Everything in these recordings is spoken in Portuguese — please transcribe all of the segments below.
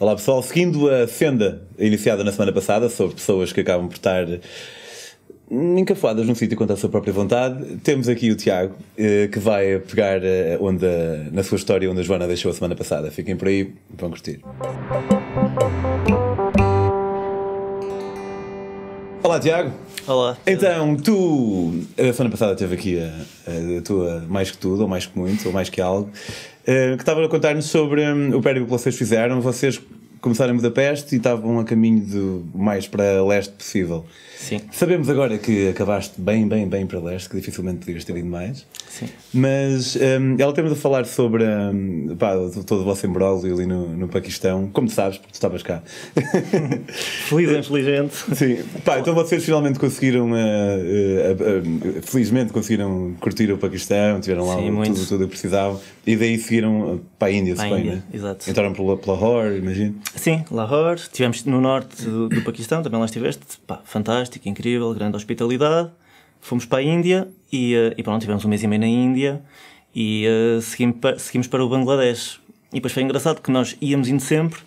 Olá pessoal, seguindo a senda iniciada na semana passada sobre pessoas que acabam por estar encafuadas num sítio contra a sua própria vontade, temos aqui o Tiago eh, que vai pegar eh, onde, na sua história onde a Joana deixou a semana passada. Fiquem por aí, vão curtir. Olá, Tiago. Olá. Então, tu, a semana passada teve aqui a, a, tua Mais Que Tudo, ou Mais Que Muito, ou Mais Que Algo, eh, que estava a contar-nos sobre hum, o pério que vocês fizeram. Vocês começaram em Budapeste e estavam a caminho do mais para leste possível. Sim. Sabemos agora que acabaste bem, bem, bem para leste, que dificilmente podias ter ido mais. Sim. Mas um, ela temos a falar sobre um, pá, todo o vosso embrólio ali no, no Paquistão, como sabes, porque tu estavas cá. Feliz e inteligente. Sim. Pá, então vocês finalmente conseguiram, uh, uh, uh, felizmente conseguiram curtir o Paquistão, tiveram lá Sim, o, tudo, tudo o que precisavam e daí seguiram para a Índia, para Índia, né? exato. Entraram para Lahore, imagino. Sim, Lahore, estivemos no norte do, do Paquistão, também lá estiveste, pá, fantástico incrível, grande hospitalidade. Fomos para a Índia e, eh, e pronto, tivemos um mês e meio na Índia e uh, seguimos, para, seguimos para o Bangladesh. E depois foi engraçado que nós íamos indo sempre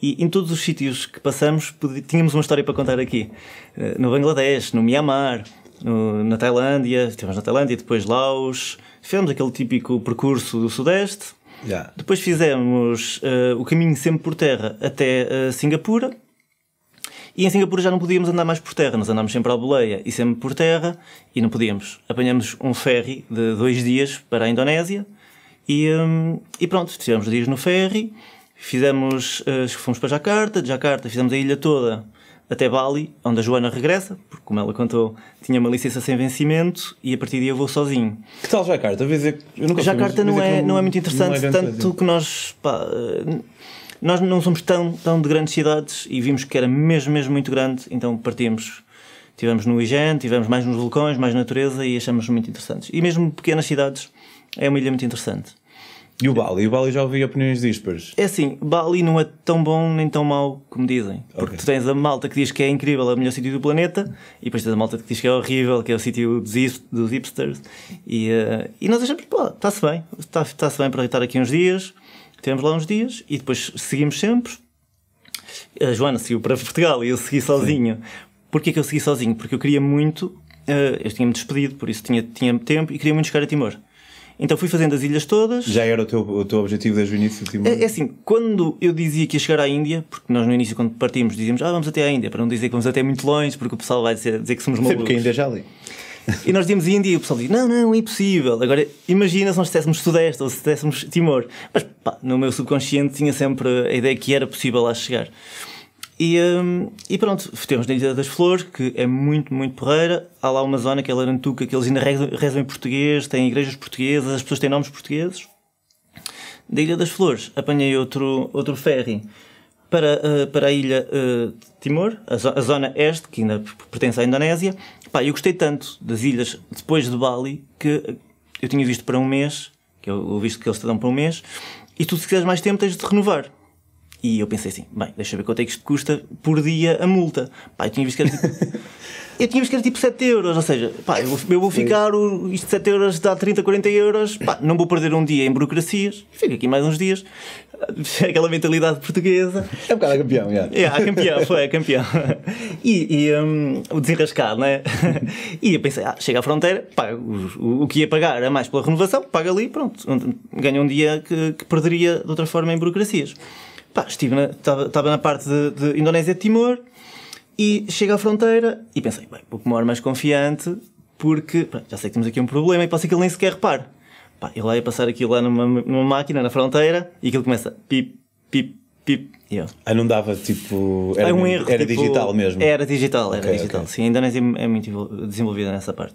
e em todos os sítios que passamos tínhamos uma história para contar aqui. Eh, no Bangladesh, no Myanmar, no, na Tailândia, estivemos na Tailândia, depois Laos, fizemos aquele típico percurso do Sudeste. Yeah. Depois fizemos uh, o caminho sempre por terra até uh, Singapura e em Singapura já não podíamos andar mais por terra, nós andámos sempre à boleia e sempre por terra e não podíamos. Apanhamos um ferry de dois dias para a Indonésia e, um, e pronto, tivemos dias no ferry, fizemos, uh, fomos para Jakarta, de Jakarta fizemos a ilha toda até Bali, onde a Joana regressa, porque como ela contou, tinha uma licença sem vencimento e a partir daí eu vou sozinho. Que tal Jacarta? Eu Jacarta não é, não, não é muito interessante, não é tanto que nós pá, eh, nós não somos tão, tão de grandes cidades e vimos que era mesmo, mesmo muito grande, então partimos. Tivemos no IGEN, tivemos mais nos vulcões, mais natureza e achamos muito interessantes. E mesmo pequenas cidades é uma ilha muito interessante. E o Bali? O Bali já ouvi opiniões díspares. É assim, Bali não é tão bom nem tão mau como dizem. Porque okay. tu tens a malta que diz que é incrível, é o melhor sítio do planeta, e depois tens a malta que diz que é horrível, que é o sítio dos hipsters. E, uh, e nós achamos, que está-se bem, está-se bem para estar aqui uns dias, temos lá uns dias e depois seguimos sempre. A Joana seguiu para Portugal e eu segui sozinho. Porquê que eu segui sozinho? Porque eu queria muito eh, eu tinha-me despedido, por isso tinha, tinha tempo e queria muito chegar a Timor. Então fui fazendo as ilhas todas. Já era o teu, o teu objetivo desde o início do Timor? É, é, assim, quando eu dizia que ia chegar à Índia, porque nós no início, quando partimos, dizíamos ah, vamos até à Índia, para não dizer que vamos até muito longe, porque o pessoal vai dizer, dizer que somos malucos. Sim, porque ainda é já ali. E nós dizíamos Índia e o pessoal diz: não, não, é impossível. Agora, imagina se nós dissessemos Sudeste ou se estéssemos Timor. Mas pá, no meu subconsciente tinha sempre a ideia que era possível lá chegar. E, hum, e pronto, temos na Ilha das Flores, que é muito, muito porreira. Há lá uma zona que é Larantuca, que eles ainda rezam em português, têm igrejas portuguesas, as pessoas têm nomes portugueses. Da Ilha das Flores, apanhei outro, outro ferry para, uh, para a ilha uh, Timor, a, zo a, zona este, que ainda pertence à Indonésia. Pá, eu gostei tanto das ilhas depois de Bali que eh, eu tinha visto para um mês, que eu, é eu visto que eles te dão para um mês, e tu, se quiseres mais tempo, tens de renovar. E eu pensei assim, bem, deixa eu ver quanto é que isto custa por dia a multa. Pá, eu tinha visto que era tipo... eu tinha visto que era tipo 7 euros, ou seja, pá, eu vou, eu vou ficar, o, isto de 7 euros dá 30, 40 euros, pá, não vou perder um dia em burocracias, fico aqui mais uns dias. É aquela mentalidade portuguesa. É um bocado a campeão, já. É, a campeão, foi, a campeão. E, e um, o desenrascado, né? E eu pensei, ah, chega à fronteira, o, o, que ia pagar a mais pela renovação, paga ali, pronto, ganha um dia que, que perderia de outra forma em burocracias. Pá, estive na, estava, estava na parte de, de Indonésia-Timor e chego à fronteira e pensei, bem, vou com mais confiante porque pá, já sei que temos aqui um problema e posso ser que ele nem sequer repare. Pá, ele ia passar aquilo lá numa, numa máquina na fronteira e aquilo começa pip, pip, pip. E eu. Ah, não dava tipo. Era, um erro, era tipo, digital mesmo. Era digital, era okay, digital. Okay. Sim, a Indonésia é muito desenvolvida nessa parte.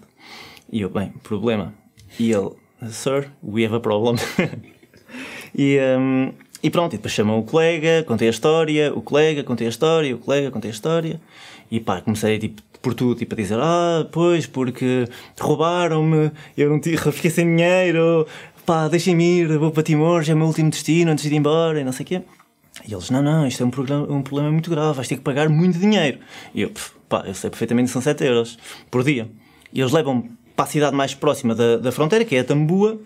E eu, bem, problema. E ele, Sir, we have a problem. e, um, e pronto, e depois chamam o colega, contei a história, o colega, contei a história, o colega, contei a história. E pá, comecei tipo, por tudo, tipo, a dizer: Ah, pois, porque roubaram-me, eu não tive, fiquei sem dinheiro, pá, deixem-me ir, vou para Timor, já é o meu último destino antes de ir embora, e não sei o quê. E eles, não, não, isto é um, programa, um problema muito grave, vais ter que pagar muito dinheiro. E eu, pá, eu sei perfeitamente que são 7 euros por dia. E eles levam-me para a cidade mais próxima da, da fronteira, que é a Tambua,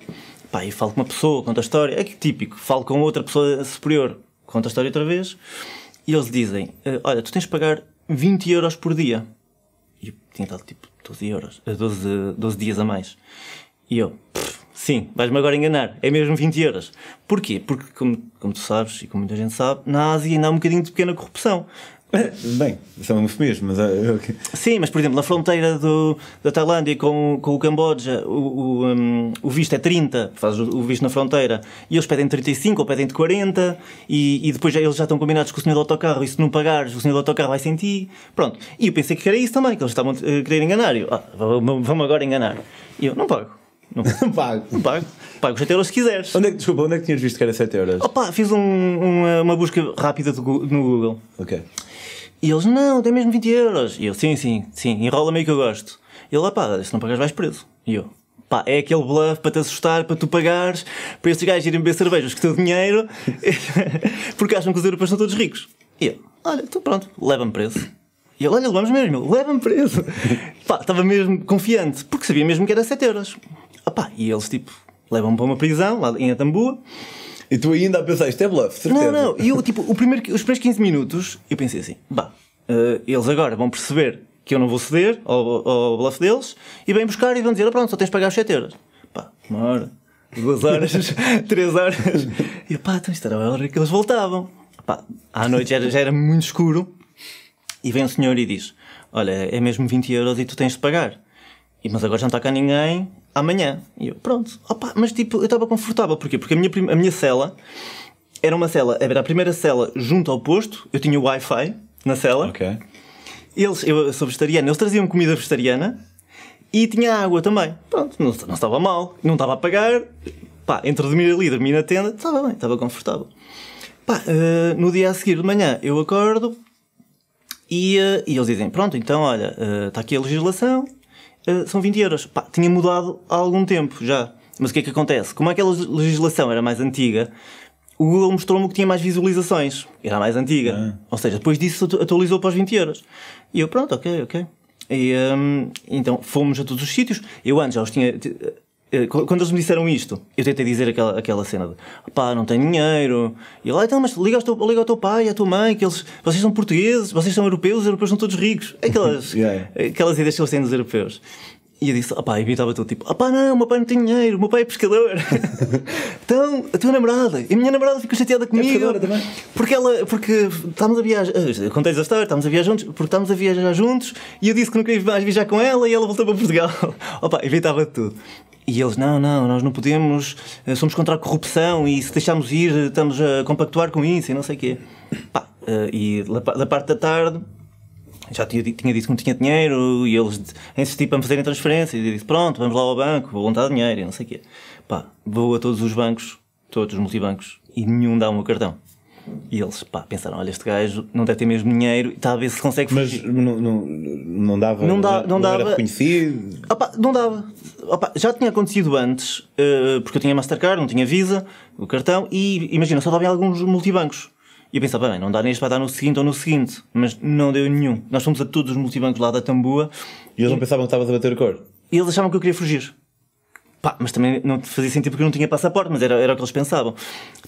Pá, e falo com uma pessoa, conta a história. É que típico. Falo com outra pessoa superior, conta a história outra vez. E eles dizem: eh, Olha, tu tens de pagar 20 euros por dia. E eu tinha dado tipo 12 euros, 12, eh, 12 dias a mais. E eu, sim, vais-me agora enganar, é mesmo 20 euros. Porquê? Porque, como, como tu sabes e como muita gente sabe, na Ásia ainda há um bocadinho de pequena corrupção. Bem, são eufemismos, mas. Eh, Sim, mas por exemplo, na fronteira do, da Tailândia com, com o Camboja, o, o, um, o visto é 30, faz o, o, visto na fronteira, e eles pedem 35 ou pedem de 40, e, e depois já, eles já estão combinados com o senhor do autocarro, e se não pagares, o senhor do autocarro vai sentir. Pronto. E eu pensei que era isso também, que eles estavam a eh, querer enganar. Eu, ah, vamos agora enganar. E eu, não pago. Não pago. Não pago. Pago 7 euros se quiseres. Onde é que, desculpa, onde é que tinhas visto que era 7 euros? Opa, fiz um, uma, eh, uma, busca rápida do, no Google. Ok. E eles, não, tem mesmo 20 euros. E eu, sim, sim, sim, enrola meio que eu gosto. E ele, pá, se não pagas vais preso. E eu, pá, é aquele bluff para te assustar, para tu pagares, para estes gajos irem beber cervejas com o teu dinheiro, porque acham que os europeus são todos ricos. E eu, olha, então pronto, leva-me preso. E ele, olha, levamos mesmo, leva-me preso. pá, estava mesmo confiante, porque sabia mesmo que era 7 euros. Opa, e eles tipo levam-me para uma prisão lá em Atambua. E tu ainda a pensar, isto é bluff, certeza. Não, não, e eu, tipo, o primeiro, os primeiros 15 minutos eu pensei assim, bah, uh, eles agora vão perceber que eu não vou ceder ao, ao bluff deles e vêm buscar e vão dizer, ah, pronto, só tens de pagar os 7 euros. Pá, uma hora, duas horas, três horas. E pá, então isto era a hora que eles voltavam. Pá, à noite já era, já era muito escuro e vem o senhor e diz, olha, é mesmo 20 euros e tu tens de pagar. E, mas agora já não está cá ninguém, amanhã. E eu, pronto. Opa, mas tipo, eu estava confortável. Porquê? Porque a minha, a minha cela era uma cela, era a primeira cela junto ao posto, eu tinha o Wi-Fi na cela. Ok. Eles, eu sou vegetariano, eles traziam comida vegetariana e tinha água também. Pronto, não, não estava mal, não estava a pagar. Pá, entre dormir ali e dormir na tenda, estava bem, estava confortável. Pá, uh, no dia a seguir de manhã eu acordo e, uh, e eles dizem: Pronto, então olha, eh, está uh, aqui a legislação, eh, são 20 euros. Pá, tinha mudado há algum tempo já. Mas o que é que acontece? Como aquela legislação era mais antiga, o Google mostrou-me que tinha mais visualizações. Era mais antiga. Ah. Ou seja, depois disso atualizou para os 20 euros. E eu, pronto, ok, ok. E, um, então fomos a todos os sítios. Eu antes já os tinha eh, quando eles me disseram isto, eu tentei dizer aquela, aquela cena de pá, não tem dinheiro. E lá, ah, então, mas liga ao, teu, liga ao teu pai à tua mãe, que eles, vocês são portugueses, vocês são europeus, os europeus são todos ricos. Aquelas, yeah. aquelas ideias que eles têm dos europeus. E eu disse, ah pá, evitava tudo, tipo, ah pá, não, meu pai não tem dinheiro, meu pai é pescador. então, a tua namorada, e a minha namorada ficou chateada é comigo. É também. Porque ela, porque estávamos a viajar, eh, contei a história, estávamos a viajar juntos, porque estávamos a viajar juntos, e eu disse que nunca ia mais viajar com ela, e ela voltou para Portugal. Opá, evitava tudo. E eles, não, não, nós não podemos, eh, somos contra a corrupção e se deixarmos ir estamos a compactuar com isso e não sei o quê. Pá, eh, e da parte da tarde já tinha, tinha dito que não tinha dinheiro e eles insistiram para me fazerem transferências e disse, pronto, vamos lá ao banco, vou contar dinheiro e não sei o quê. Pá, vou a todos os bancos, todos os multibancos e nenhum dá o meu cartão. E eles pá, pensaram: olha, este gajo não deve ter mesmo dinheiro, está a ver se consegue fugir. Mas não, não, não dava. Não, dá, não, não dava. Era reconhecido. Opa, não dava. Opa, já tinha acontecido antes, uh, porque eu tinha Mastercard, não tinha Visa, o cartão, e imagina, só dava em alguns multibancos. E eu pensava, bem, não dá neste, vai dar no seguinte ou no seguinte. Mas não deu nenhum. Nós fomos a todos os multibancos lá da Tambua. E eles não pensavam que estavas a bater cor? E eles achavam que eu queria fugir. Pá, mas também não fazia sentido porque eu não tinha passaporte, mas era, era o que eles pensavam.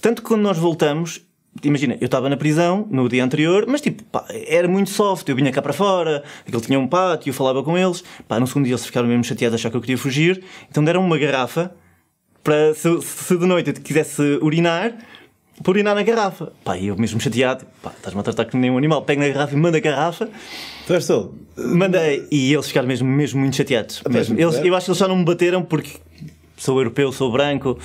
Tanto que quando nós voltamos, Imagina, eu estava na prisão no dia anterior, mas tipo, pá, era muito soft. Eu vinha cá para fora, aquele tinha um pátio, eu falava com eles. Pá, no segundo dia eles ficaram mesmo chateados, achar que eu queria fugir. Então deram uma garrafa para se, se de noite eu quisesse urinar, para urinar na garrafa. Pá, eu mesmo chateado, tipo, pá, estás-me a tratar como nenhum animal. Pego na garrafa e mando a garrafa. tu Mandei. E eles ficaram mesmo, mesmo muito chateados. Ah, mesmo. Eles, eu acho que eles já não me bateram porque sou europeu, sou branco.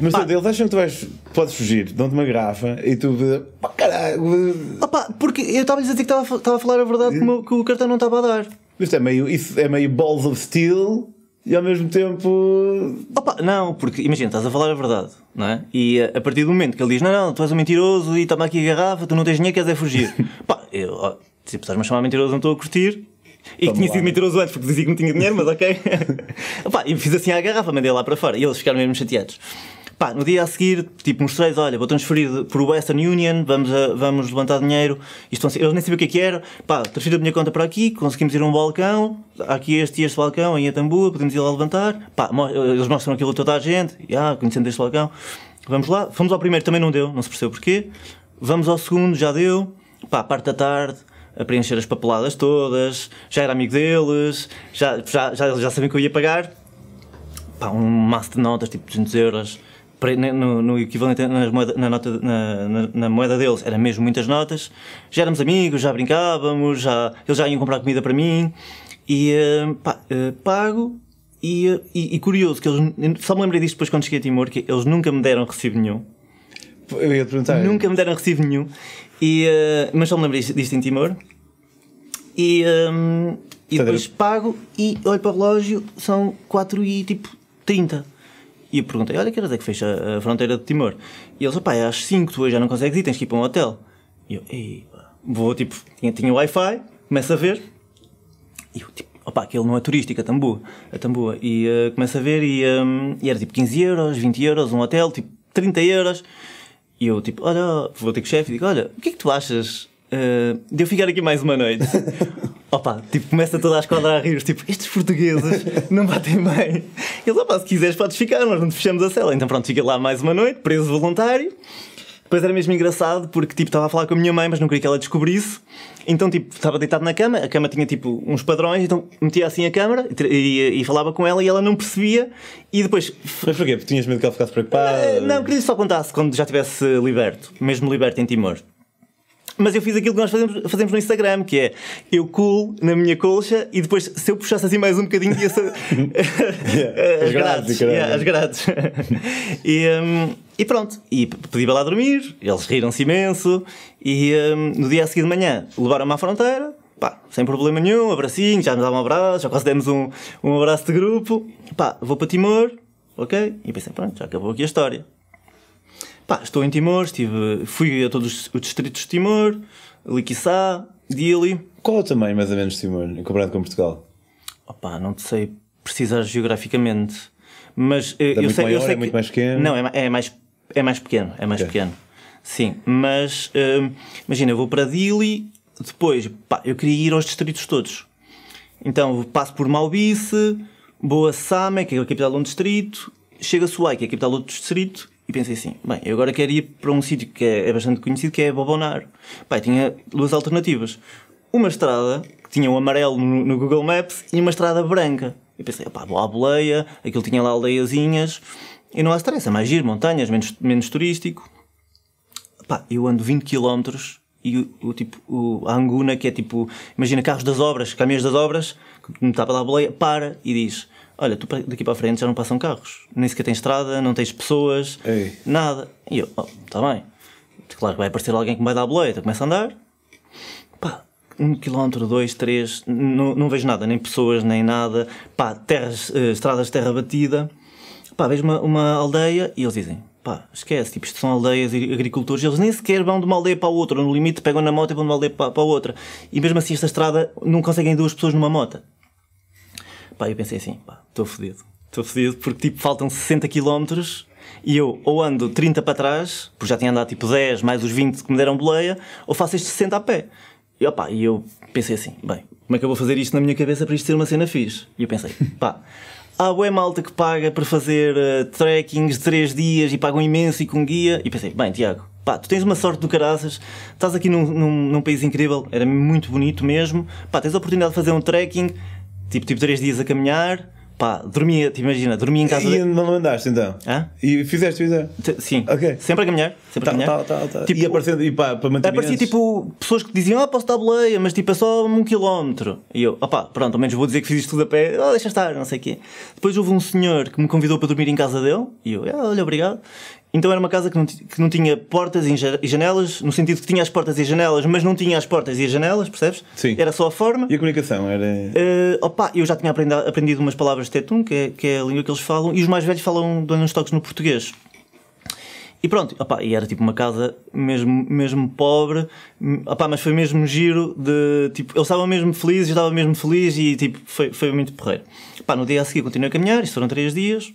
Mas pá, eles acham que tu vais, podes fugir, dão-te uma garrafa e tu. Pá, caralho. Opa, porque eu estava a dizer que estava a falar a verdade que o, que o cartão não estava a dar. Isto é meio, isso é meio balls of steel e ao mesmo tempo. Opa, não, porque imagina, estás a falar a verdade, não é? E a, eh, a partir do momento que ele diz: Não, não, tu és um mentiroso e toma aqui a garrafa, tu não tens dinheiro, queres é fugir. Pá, eu, se tipo, estás-me a chamar mentiroso, não estou a curtir. E que tá tinha sido mentiroso antes porque dizia que não tinha dinheiro, mas ok. Opa, e fiz assim à garrafa, mandei lá para fora e eles ficaram mesmo chateados. Pá, no dia a seguir, tipo, mostrei-lhes, olha, vou transferir por Western Union, vamos, a, vamos levantar dinheiro. Isto, eles nem sabiam o que é que era. Pá, transfiro a minha conta para aqui, conseguimos ir a um balcão, aqui este e este balcão em Atambua, podemos ir lá levantar. Pá, eles mostram aquilo a toda a gente, ah, conhecendo este balcão. Vamos lá, fomos ao primeiro, também não deu, não se percebeu porquê. Vamos ao segundo, já deu. Pá, parte da tarde, a preencher as papeladas todas, já era amigo deles, já, já, já, já sabiam que eu ia pagar. Pá, um maço de notas, tipo 200 euros no, no equivalente moeda, na, nota, na, na, na, moeda deles, era mesmo muitas notas. Já éramos amigos, já brincávamos, já, eles já iam comprar comida para mim. E eh, pá, eh, pago. E, eh, e, e, curioso, que eles, só me lembrei disto depois quando cheguei a Timor, que eles nunca me deram recibo nenhum. Eu ia perguntar. Nunca me deram recibo nenhum. E, mas só me lembrei disto em Timor. E, um, ehm, e tá, depois pago e olho para o relógio, são 4 e tipo 30. E eu perguntei, olha, que horas é que fecha a fronteira de Timor? E eles, opá, é às 5, tu hoje já não consegues ir, tens que ir para um hotel. E eu, ei, vou, tipo, tinha, tinha Wi-Fi, começo a ver. E eu, tipo, opá, aquilo não é turístico, a é Tambua. A é Tambua. E uh, começo a ver e, um, eh, e era tipo 15 euros, 20 euros, um hotel, tipo 30 euros. E eu, tipo, olha, vou ter com o chefe e digo, olha, o que é que tu achas uh, de eu ficar aqui mais uma noite? opa, tipo, começa toda a esquadra a rir, tipo, estes portugueses não batem bem. Eles, opa, se quiseres podes ficar, nós não te fechamos a cela. Então pronto, fiquei lá mais uma noite, preso voluntário. Depois era mesmo engraçado porque, tipo, estava a falar com a minha mãe, mas não queria que ela descobrisse. Então, tipo, estava deitado na cama, a cama tinha, tipo, uns padrões, então metia assim a câmera e, e falava com ela e ela não percebia. E depois... Foi porquê? Porque tinhas medo que ela ficasse preocupada? Não, queria só contasse quando já estivesse liberto, mesmo liberto em Timor. Mas eu fiz aquilo que nós fazemos, fazemos no Instagram, que é eu cool na minha colcha e depois se eu puxasse assim mais um bocadinho ia ser... as grades. Yeah, as grades. e, um, e, pronto, e pedi para lá dormir, eles riram-se imenso e um, no dia a seguir de manhã levaram-me à fronteira, pá, sem problema nenhum, abracinho, já nos dá um abraço, já quase demos um, um abraço de grupo, pá, vou para Timor, ok? E pensei, pronto, já acabou aqui a história. Pá, estou em Timor, estive, fui a todos os distritos de Timor, Liquiçá, Dili. Qual é o tamanho mais ou menos de Timor, comparado com Portugal? Opa, não te sei precisar geograficamente, mas eh, é eu, sei, maior, eu sei é que... muito mais pequeno? Não, é, é, mais, é mais pequeno, é mais okay. pequeno. Sim, mas eh, imagina, eu vou para Dili, depois, pá, eu queria ir aos distritos todos. Então passo por Malbice, Boa Same, que é a capital de um distrito, chega a Suai, que é a capital de outro distrito, e pensei assim, bem, eu agora quero ir para um sítio que é, é bastante conhecido, que é Bobonaro. Pai, tinha duas alternativas. Uma estrada, que tinha o um amarelo no, no, Google Maps, e uma estrada branca. Eu pensei, opá, vou à boleia, aquilo tinha lá aldeiazinhas, e não há stress, é mais giro, montanhas, menos, menos turístico. Pá, eu ando 20 km e o, o tipo, o, a Anguna, que é tipo, imagina carros das obras, caminhões das obras, que me estava da a boleia, para e diz: olha, tu daqui para a frente já não passam carros, nem sequer tens estrada, não tens pessoas, Ei. nada. E eu, oh, está bem. Claro que vai aparecer alguém que me vai dar a boleta, então começa a andar, pá, um quilómetro, dois, três, não, não vejo nada, nem pessoas, nem nada, pá, terras, eh, estradas de terra batida, pá, vejo uma, uma aldeia e eles dizem, pá, esquece, tipo, isto são aldeias e agricultores, eles nem sequer vão de uma aldeia para a outra, no limite pegam na moto e vão de uma aldeia para, para a outra. E mesmo assim, esta estrada não conseguem duas pessoas numa moto. Pá, eu pensei assim, pá, estou fodido. Estou fodido porque, tipo, faltam 60 km e eu ou ando 30 para trás, porque já tinha andado tipo 10 mais os 20 que me deram boleia, ou faço estes 60 a pé. E, opa, e eu pensei assim, bem, como é que eu vou fazer isto na minha cabeça para isto ser uma cena fixe? E eu pensei, pá, há bué malta que paga para fazer uh, trekkings de 3 dias e pagam imenso e com guia. E pensei, bem, Tiago, pá, tu tens uma sorte do caraças, estás aqui num, num, num país incrível, era muito bonito mesmo, pá, tens a oportunidade de fazer um trekking Tipo, tipo três dias a caminhar. Pá, dormia, te tipo, imagina, dormia em casa. E de... não mandaste então? Hã? E fizeste fizeste Sim. Okay. Sempre a caminhar. Sempre tá, a caminhar. Tá, tá, tá, tipo, e aparecendo, e pá, para manter Aparecia tipo pessoas que diziam, ah, posso dar boleia, mas tipo é só um quilómetro. E eu, opá, pronto, ao menos vou dizer que fiz isto tudo a pé, oh, deixa estar, não sei o quê. Depois houve um senhor que me convidou para dormir em casa dele, e eu, ah, olha, obrigado. Então era uma casa que não, que não tinha portas e janelas, no sentido que tinha as portas e as janelas, mas não tinha as portas e as janelas, percebes? Sim. Era só a forma. E a comunicação era. Uh, eh, opa, eu já tinha aprendido, aprendido umas palavras de Tetum, que é, que é a língua que eles falam, e os mais velhos falam, dando uns toques no português. E pronto, opa, e era tipo uma casa mesmo, mesmo pobre, opa, mas foi mesmo giro de tipo, eles estava mesmo feliz, eu estava mesmo feliz e tipo, foi, foi muito porreiro. Opa, no dia a seguir continuei a caminhar, isto foram três dias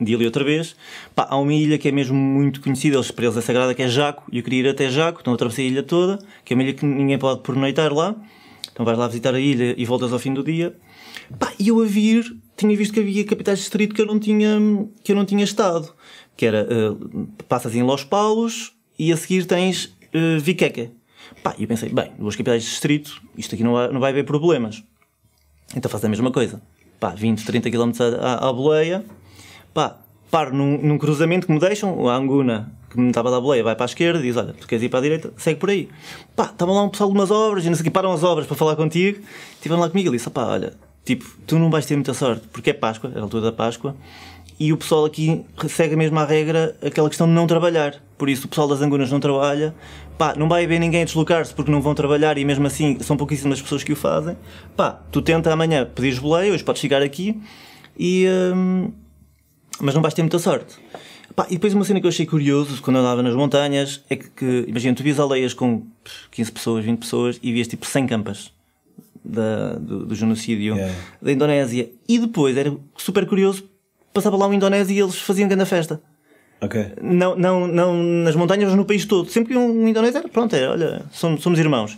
de ali outra vez. Pá, há uma ilha que é mesmo muito conhecida, eles, para eles é sagrada, que é Jaco, e eu queria ir até Jaco, então atravessei a ilha toda, que é uma ilha que ninguém pode pernoitar lá. Então vais lá visitar a ilha e voltas ao fim do dia. Pá, e eu a vir, tinha visto que havia capitais de distrito que eu não tinha, que eu não tinha estado. Que era, uh, passas em Los Paulos e a seguir tens uh, eh, Viqueca. Pá, e eu pensei, bem, duas capitais de distrito, isto aqui não, não vai haver problemas. Então faz a mesma coisa. Pá, 20, 30 km à, à boleia, Pá, paro num, num cruzamento que me deixam, a Anguna, que me estava a dar boleia, vai para a esquerda, diz: Olha, tu queres ir para a direita, segue por aí. Pá, estava lá um pessoal de umas obras, e não sei o que, param as obras para falar contigo, estiveram lá comigo e disse: Pá, olha, tipo, tu não vais ter muita sorte, porque é Páscoa, é a altura da Páscoa, e o pessoal aqui segue mesmo à regra aquela questão de não trabalhar. Por isso, o pessoal das Angunas não trabalha. Pá, não vai haver ninguém a deslocar-se porque não vão trabalhar e mesmo assim são pouquíssimas pessoas que o fazem. Pá, tu tenta amanhã pedir boleia, hoje podes chegar aqui e. Hum, mas não vais ter muita sorte. Pá, e depois uma cena que eu achei curioso quando andava nas montanhas é que, que imagina, tu vias aldeias com 15 pessoas, 20 pessoas e vias tipo 100 campas da, do, do, genocídio yeah. da Indonésia. E depois era super curioso, passava lá um Indonésia e eles faziam grande festa. Ok. Não, não, não nas montanhas, mas no país todo. Sempre que um, um Indonésia era, pronto, era, olha, somos, somos irmãos.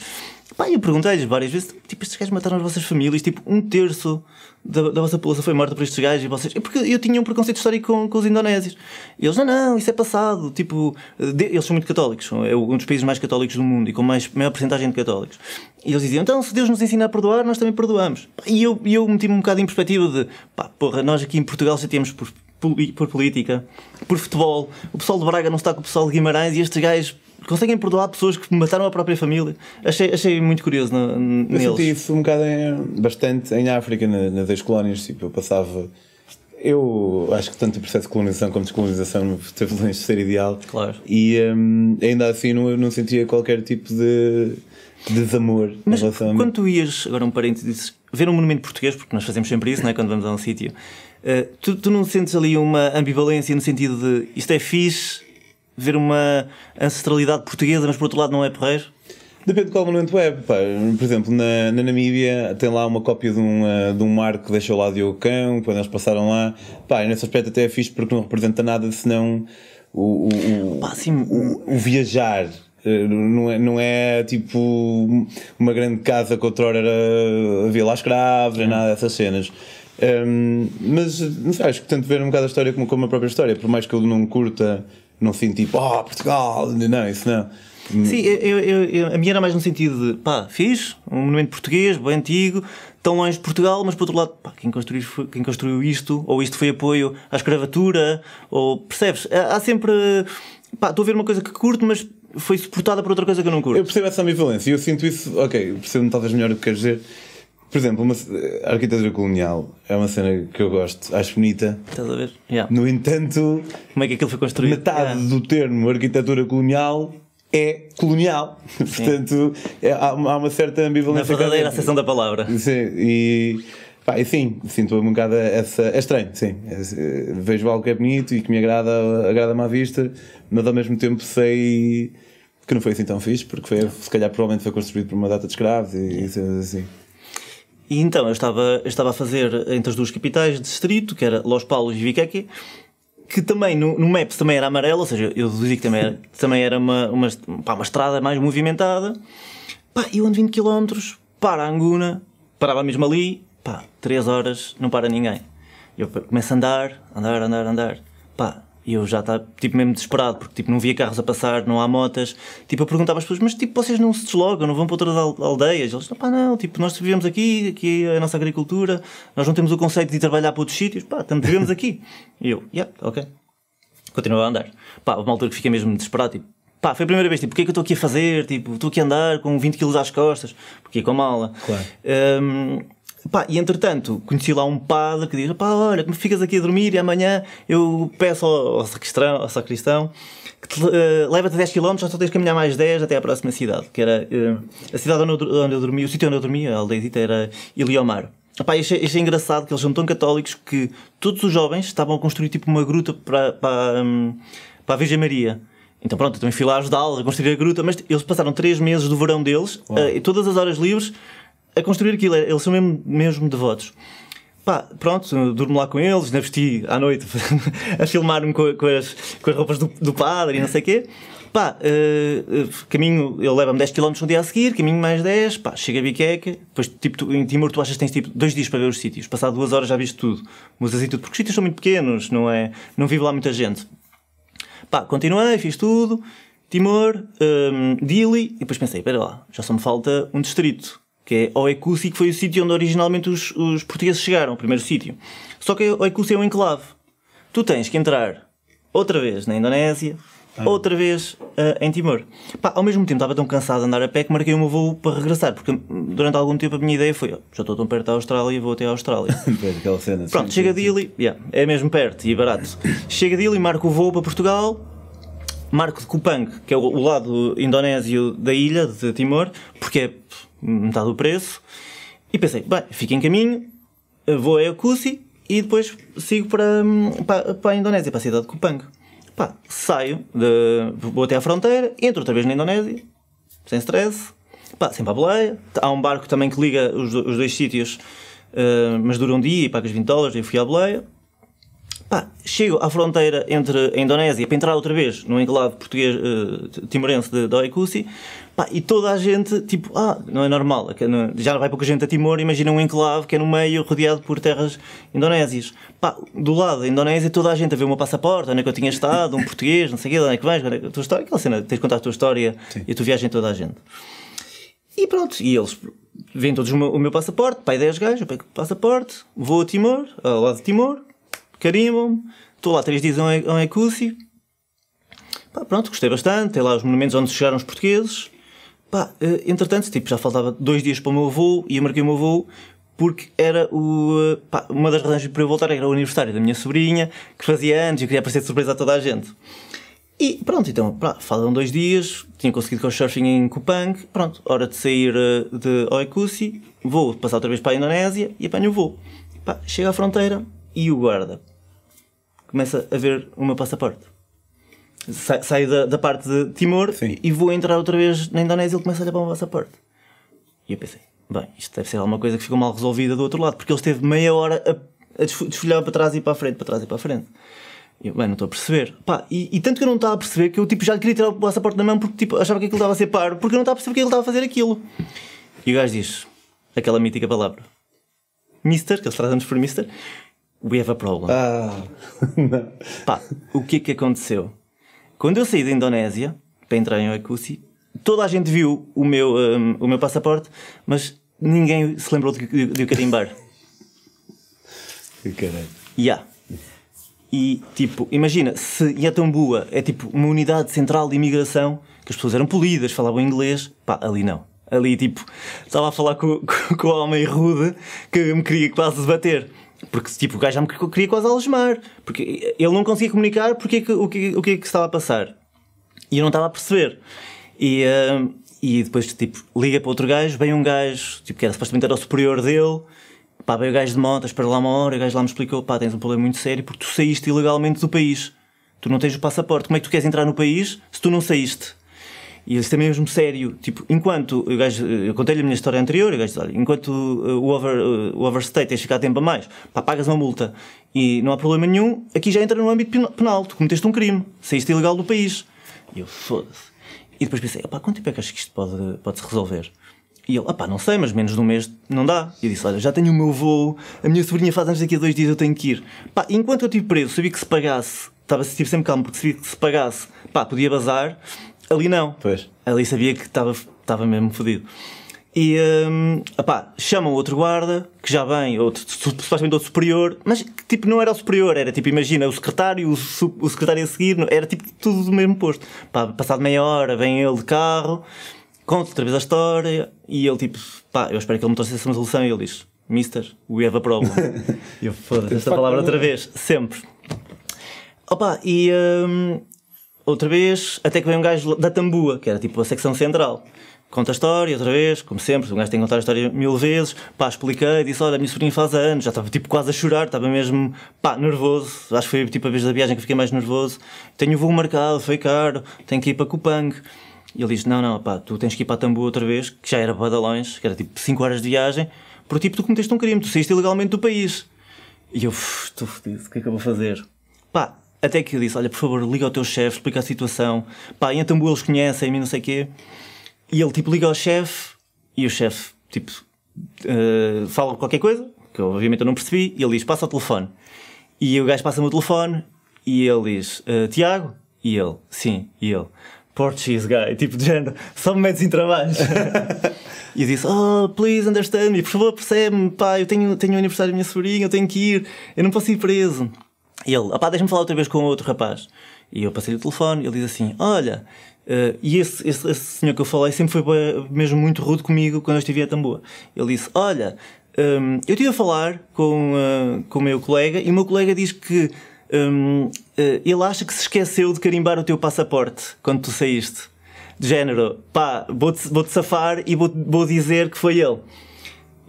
Pá, eu perguntei-lhes várias vezes, tipo, estes gajos mataram as vossas famílias, tipo, um terço da, da vossa população foi morta por estes gajos e vocês... É porque eu tinha um preconceito histórico com, com os indonésios. E eles, não, não, isso é passado, tipo... De, eles são muito católicos, é um dos países mais católicos do mundo e com mais, maior porcentagem de católicos. E eles diziam, então, se Deus nos ensina a perdoar, nós também perdoamos. E eu, eu meti-me um bocado em perspectiva de, pá, porra, nós aqui em Portugal já temos por, por, por política, por futebol, o pessoal de Braga não está com o pessoal de Guimarães e estes gajos conseguem perdoar pessoas que mataram a própria família. Achei, achei muito curioso no, no, eu senti isso um bocado em, bastante em África, na, nas ex-colónias. Tipo, eu passava. Eu acho que tanto o processo de colonização como de descolonização teve longe de ser ideal. Claro. E hum, ainda assim não, não sentia qualquer tipo de desamor Mas em relação quando a tu ias, agora um parênteses, ver um monumento português, porque nós fazemos sempre isso, não é? Quando vamos a um sítio. Uh, tu, tu, não sentes ali uma ambivalência no sentido de isto é fixe, ver uma ancestralidade portuguesa, mas por outro lado não é porreiro? Depende de qual monumento é. Por exemplo, na, na, Namíbia tem lá uma cópia de um, eh, de um marco que deixou lá de Cão, quando eles passaram lá. Pá, nesse aspecto até é fixe porque não representa nada senão o, o, o, Pá, assim, o, o viajar. Eh, não é, não é tipo uma grande casa que outrora era, havia lá escravos, nem hum. nada dessas cenas. Um, ehm, mas não sei, acho que tento ver um bocado a história como, como a própria história, por mais que eu não curta não sinto tipo, oh, Portugal, não, isso não. Sim, eu, eu, eu, a minha era mais no sentido de pá, fiz um monumento português, bem antigo, tão longe de Portugal, mas por outro lado, pá, quem, construiu, quem construiu isto, ou isto foi apoio à escravatura, ou percebes? Há sempre. pá, estou a ver uma coisa que curto, mas foi suportada por outra coisa que eu não curto. Eu percebo essa ambivalência e eu sinto isso, ok, percebo-me talvez melhor do que queres dizer. Por exemplo, uma, a arquitetura colonial é uma cena que eu gosto, acho bonita. Estás a ver? Yeah. No entanto, como é que aquilo foi construído? Metade yeah. do termo arquitetura colonial é colonial. Portanto, é, há, há, uma certa ambivalência. Na verdadeira acessão da palavra. Sim, e. Pá, e sim, sinto um bocado essa. É estranho, sim. Eh, vejo algo que é bonito e que me agrada, agrada-me à vista, mas ao mesmo tempo sei que não foi assim tão fixe, porque foi, se calhar provavelmente foi construído por uma data de escravos e, e assim. E então eu estava, eu estava a fazer entre as duas capitais de distrito, que era Los Palos e Viqueque, que também no, no Maps também era amarelo, ou seja, eu deduzi que também era, também era uma, uma, pá, uma estrada mais movimentada. Pá, eu ando 20 km para Anguna, parava mesmo ali, pá, 3 horas, não para ninguém. Eu começo a andar, andar, andar, andar. Pá, e eu já estava, tá, tipo, mesmo desesperado, porque, tipo, não via carros a passar, não há motas. Tipo, eu perguntava às pessoas, mas, tipo, vocês não se deslogam, não vão para outras aldeias? Eles, pá, não, tipo, nós vivemos aqui, aqui é a nossa agricultura, nós não temos o conceito de ir trabalhar para outros sítios, pá, tanto vivemos aqui. E eu, yeah, ok. Continuava a andar. Pá, uma altura que fiquei mesmo desesperado, tipo, pá, foi a primeira vez, tipo, o que é que eu estou aqui a fazer? Tipo, estou aqui a andar com 20 kg às costas, porque com a mala. Claro. Um, Pá, e entretanto, conheci lá um padre que diz: pá, olha, como me ficas aqui a dormir e amanhã eu peço ao, ao sacristão, ao sacristão que te, uh, leva-te 10 km, só tens de caminhar mais 10 até à próxima cidade, que era uh, a cidade onde eu, onde eu dormi, o sítio onde eu dormia, a aldeia era Iliomar. Pá, achei, achei engraçado que eles são tão católicos que todos os jovens estavam a construir tipo uma gruta para, para, um, para a Virgem Maria. Então pronto, então, eu também fui lá ajudá-los a construir a gruta, mas eles passaram 3 meses do verão deles, uh, todas as horas livres, a construir aquilo. É, eles são mesmo, mesmo devotos. Pá, pronto, durmo lá com eles, na vesti à noite a filmar-me com, com, as, com as roupas do, do padre e não sei o quê. Pá, uh, caminho, ele leva-me 10 km um dia a seguir, caminho mais 10, pá, chega a Biqueca, depois tipo, tu, em Timor tu achas que tens tipo dois dias para ver os sítios, passado duas horas já viste tudo, musas e assim, tudo, porque os sítios são muito pequenos, não é? Não vive lá muita gente. Pá, continuei, fiz tudo, Timor, um, eh, Dili, e depois pensei, espera lá, já só me falta um distrito que é Oecusi, que foi o sítio onde originalmente os, os portugueses chegaram, o primeiro sítio. Só que Oecusi é um enclave. Tu tens que entrar outra vez na Indonésia, ah. outra vez uh, em Timor. Pá, ao mesmo tempo estava tão cansado de andar a pé que marquei o meu voo para regressar, porque durante algum tempo a minha ideia foi: oh, já estou tão perto da Austrália, vou até à Austrália. cena. Pronto, chega de Dili, yeah, é mesmo perto e é barato. chega de Dili, marco o voo para Portugal, marco de Kupang, que é o lado indonésio da ilha de Timor, porque é metade do preço. E pensei, bem, fico em caminho, vou a Cusi e depois sigo para, para, para a Indonésia, para a cidade de Kupang. Pá, saio, de, vou até à fronteira, entro outra vez na Indonésia, sem stress, pá, sem papeleia. Há um barco também que liga os, os dois sítios, uh, mas dura um dia e os 20 dólares, e fui à boleia. Pá, chego à fronteira entre a Indonésia para entrar outra vez no enclave português uh, timorense de, de Oikusi, Pá, e toda a gente, tipo, ah, não é normal. É já vai pouca gente a Timor, imagina um enclave que é no meio, rodeado por terras indonésias. Pá, do lado da Indonésia, toda a gente a ver o meu passaporte, onde é que eu tinha estado, um português, não sei o quê, onde é que vais, onde é que é a tua história, aquela cena, tens de contar a tua história Sim. e a tua viagem toda a gente. E pronto, e eles vêm todos o meu, o meu passaporte, pai 10 gajos, eu pego o passaporte, vou a Timor, ao lado de Timor, carimbam-me, estou lá três dias a um Pronto, gostei bastante, tem lá os monumentos onde chegaram os portugueses Pá, eh, entretanto, tipo, já faltava dois dias para o meu voo e eu marquei o meu voo porque era o, eh, pá, uma das razões para eu voltar era o aniversário da minha sobrinha que fazia anos e eu queria aparecer de surpresa a toda a gente. E pronto, então, pá, faltam dois dias, tinha conseguido com o surfing em Kupang, pronto, hora de sair eh, de Oikusi, vou passar outra vez para a Indonésia e apanho o voo. Pá, chego à fronteira e o guarda começa a ver o meu passaporte sa saio da, da, parte de Timor Sim. e vou entrar outra vez na Indonésia e ele começa a olhar para o meu passaporte. E eu pensei, bem, isto deve ser alguma coisa que ficou mal resolvida do outro lado, porque ele esteve meia hora a, a desfolhar para trás e para a frente, para trás e para a frente. Eu, bem, não estou a perceber. Pá, e, e, tanto que eu não estava a perceber que eu tipo, já lhe queria tirar o passaporte na mão porque tipo, achava que aquilo estava a ser paro, porque eu não estava a perceber que ele estava a fazer aquilo. E o gajo diz aquela mítica palavra: Mister, que eles trazem-nos por Mister, we have a problem. Ah, Pá, o que é que aconteceu? Quando eu saí da Indonésia para entrar em Oikusi, toda a gente viu o meu, um, o meu passaporte, mas ninguém se lembrou de, de, de o carimbar. Caralho. Yeah. E tipo, imagina, se Yatambua é tipo uma unidade central de imigração, que as pessoas eram polidas, falavam inglês, pá, ali não. Ali tipo, estava a falar com, com, com o homem rude que me queria quase debater. Porque tipo, o gajo já me queria quase algemar. Porque ele não conseguia comunicar porque, é o, que, o que é que estava a passar. E eu não estava a perceber. E, uh, e depois, tipo, liga para outro gajo, vem um gajo, tipo, que era supostamente era o superior dele. Pá, veio o gajo de motas para lá uma hora, o gajo lá me explicou, pá, tens um problema muito sério porque tu saíste ilegalmente do país. Tu não tens o passaporte. Como é que tu queres entrar no país se tu não saíste? E isto é mesmo sério. Tipo, enquanto. O gajo, eh, eu contei-lhe a minha história anterior, o gajo olha, enquanto eh, o, over, eh, o overstay tens ficado tempo a mais, pá, pagas uma multa. E não há problema nenhum, aqui já entra no âmbito penal. Tu cometeste um crime, saíste é ilegal do país. E eu, foda-se. E depois pensei, pá, quanto tempo é que acho que isto pode, pode se resolver? E ele, pá, não sei, mas menos de um mês não dá. E eu disse, olha, já tenho o meu voo, a minha sobrinha faz anos daqui a dois dias, eu tenho que ir. Pá, enquanto eu estive preso, sabia que se pagasse, estava tipo, sempre calmo, porque sabia que se pagasse, pá, podia bazar, Ali não. Pois. Ali sabia que estava, estava mesmo fodido. E um, chama chamam outro guarda, que já vem, outro, supostamente outro superior, mas que tipo não era o superior, era tipo, imagina, o secretário, o, o secretário a seguir, era tipo tudo do mesmo posto. Pá, passado meia hora vem ele de carro, conta outra vez a história e ele tipo, pá, eu espero que ele me trouxe essa solução e ele diz, Mister, we have a problem. e eu foda-se esta palavra outra vez, sempre. Opa, e. Hum, outra vez, até que veio um gajo da Tambua, que era tipo a secção central. Conta a história, outra vez, como sempre, um gajo tem que contar a história mil vezes. Pá, expliquei, disse: Olha, a minha sobrinha faz anos, já estava tipo quase a chorar, estava mesmo, pá, nervoso. Acho que foi tipo a vez da viagem que fiquei mais nervoso. Tenho o voo marcado, foi caro, tenho que ir para Cupang. E ele disse: Não, não, pá, tu tens que ir para a outra vez, que já era para badalões, que era tipo 5 horas de viagem, porque tipo tu cometeste um crime, tu saíste ilegalmente do país. E eu, estou fodido, o que é que eu vou fazer? Pá, até que eu disse: Olha, por favor, liga ao teu chefe, explica a situação. Pá, em Atambu então eles conhecem-me, não sei o quê. E ele, tipo, liga ao chefe e o chefe, tipo, uh, fala qualquer coisa, que obviamente eu não percebi, e ele diz: Passa o telefone. E o gajo passa-me o telefone e ele diz: uh, Tiago? E ele: Sim, e ele. Portuguese guy, tipo de género, só me metes em trabalhos. e eu disse, oh, please understand me, por favor percebe-me, pá, eu tenho, tenho o um aniversário da minha sobrinha, eu tenho que ir, eu não posso ir preso. E ele, opá, deixa-me falar outra vez com outro rapaz. E eu passei o telefone, ele diz assim: Olha, uh, e esse, esse, esse, senhor que eu falei sempre foi mesmo muito rude comigo quando eu estive a Tambua. Ele disse: Olha, um, eu estive a falar com, uh, com o meu colega e o meu colega diz que um, uh, eh, ele acha que se esqueceu de carimbar o teu passaporte quando tu saíste. De género, pá, vou-te vou -te safar e vou, vou dizer que foi ele.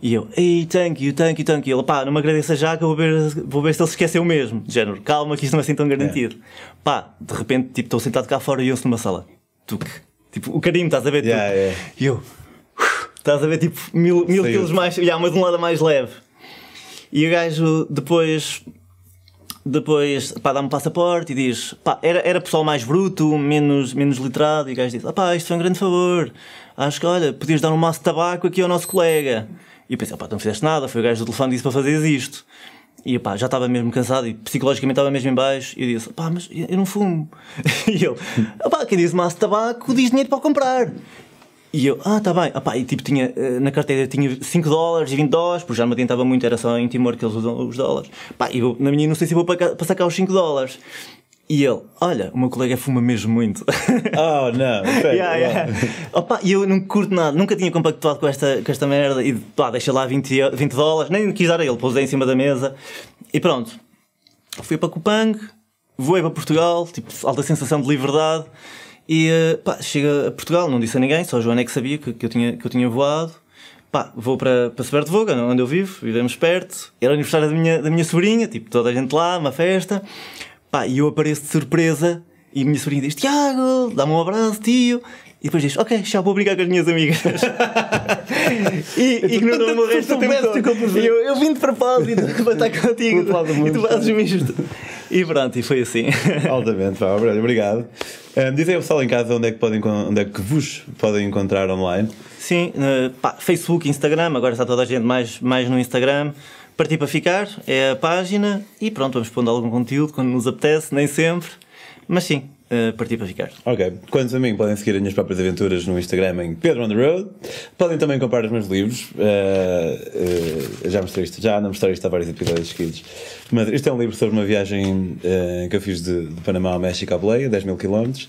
E eu, ei, thank you, thank you, thank you. Ele, pá, não me agradeça já que eu vou ver, vou ver se ele se esqueceu mesmo. De género, calma que isto não é assim tão garantido. É. Pá, de repente, tipo, estou sentado cá fora e eu numa sala. Tuque. Tipo, o carinho, estás a ver? Yeah, yeah. E eu, estás a ver, tipo, mil, mil quilos mais, yeah, mas de um lado mais leve. E o gajo depois, depois, pá, dá-me um passaporte e diz, pá, era, era pessoal mais bruto, menos, menos literado. E o gajo diz, ah, pá, isto foi um grande favor. Acho que, olha, podias dar um maço de tabaco aqui ao nosso colega. E eu pensei, pá, não fizeste nada, foi o gajo do telefone que disse para fazeres isto. E pá, já estava mesmo cansado e psicologicamente estava mesmo em baixo. E eu disse, pá, mas eu não fumo. E ele, pá, quem diz massa de tabaco diz dinheiro para comprar. E eu, ah, tá bem. Ah, pá, e tipo, tinha, eh, na carteira tinha 5 dólares e 20 dólares, porque já me adiantava muito, era só em Timor que eles usam os dólares. Pá, eu, na minha, não sei se vou para, para sacar os 5 dólares. E ele, olha, o meu colega fuma mesmo muito. Oh, não. Okay, yeah, Opa, e eu não curto nada, nunca tinha compactuado com esta, com esta merda e pá, deixei lá 20, 20 dólares, nem quis dar a ele, pousei em cima da mesa e pronto. Fui para Copang, voei para Portugal, tipo, alta sensação de liberdade e eh, pá, chega a Portugal, não disse a ninguém, só a Joana é que sabia que, que, eu, tinha, que eu tinha voado. Pá, vou para, para Voga, onde eu vivo, vivemos perto. Era o aniversário da minha, da minha sobrinha, tipo, toda a gente lá, uma festa. Pá, e eu apareço de surpresa e a minha sobrinha diz: Tiago, dá-me um abraço, tio. E depois diz: Ok, já vou brincar com as minhas amigas. e ignorou o resto do tempo. Eu, eu vim de propósito para estar contigo e tu fazes-me E pronto, e foi assim. Altamente, pá, obrigado. Um, dizem ao pessoal em casa onde é, que podem, onde é que vos podem encontrar online. Sim, uh, pá, Facebook, Instagram, agora está toda a gente mais, mais no Instagram. Partir para ficar é a página e pronto, vamos pondo algum conteúdo quando nos apetece, nem sempre, mas sim, Uh, partir para ficar. Ok. quantos a mim, podem seguir as minhas próprias aventuras no Instagram em Pedro on the Road. Podem também comprar os meus livros. Uh, uh, já mostrei isto, já não mostrei isto há vários episódios seguidos. Mas isto é um livro sobre uma viagem que eu fiz de, de Panamá ao México à Boleia, 10 mil quilómetros.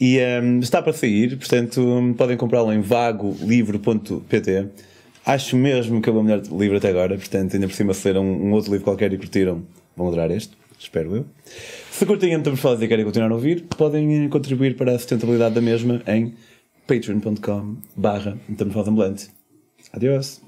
E um, está para sair, portanto, podem comprá-lo em vagolivro.pt Acho mesmo que é o meu melhor livro até agora, portanto, ainda por cima, se leram um, outro livro qualquer e curtiram, vão adorar este, espero eu. Se curtem a então, metamorfose e querem continuar a ouvir, podem contribuir para a sustentabilidade da mesma em patreon.com/barra metamorfose ambulante. Adeus!